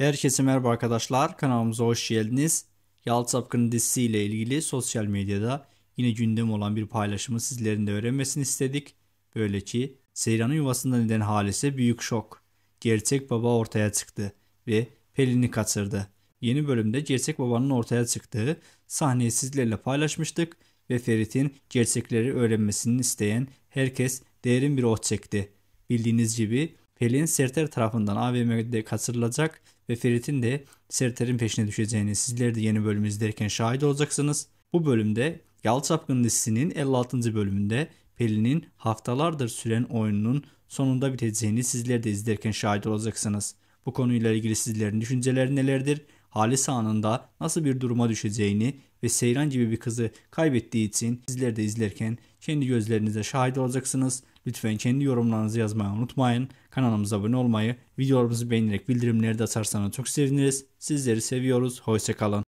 Herkese merhaba arkadaşlar. Kanalımıza hoş geldiniz. Yalçı Sapkın'ın dizisiyle ilgili sosyal medyada yine gündem olan bir paylaşımı sizlerin de öğrenmesini istedik. Böyle ki Seyran'ın yuvasında neden halise büyük şok. Gerçek baba ortaya çıktı ve Pelin'i kaçırdı. Yeni bölümde gerçek babanın ortaya çıktığı sahneyi sizlerle paylaşmıştık ve Ferit'in gerçekleri öğrenmesini isteyen herkes derin bir ot oh çekti. Bildiğiniz gibi Pelin Serter tarafından AVM'de kaçırılacak ve Ferit'in de Serter'in peşine düşeceğini sizler de yeni bölümü izlerken şahit olacaksınız. Bu bölümde Yalı Çapkın dizisinin 56. bölümünde Pelin'in haftalardır süren oyununun sonunda biteceğini sizler de izlerken şahit olacaksınız. Bu konuyla ilgili sizlerin düşünceleri nelerdir? Halis anında nasıl bir duruma düşeceğini ve Seyran gibi bir kızı kaybettiği için sizler de izlerken kendi gözlerinize şahit olacaksınız. Lütfen kendi yorumlarınızı yazmayı unutmayın. Kanalımıza abone olmayı, videolarımızı beğenerek bildirimleri de açarsanız çok seviniriz. Sizleri seviyoruz. Hoşçakalın.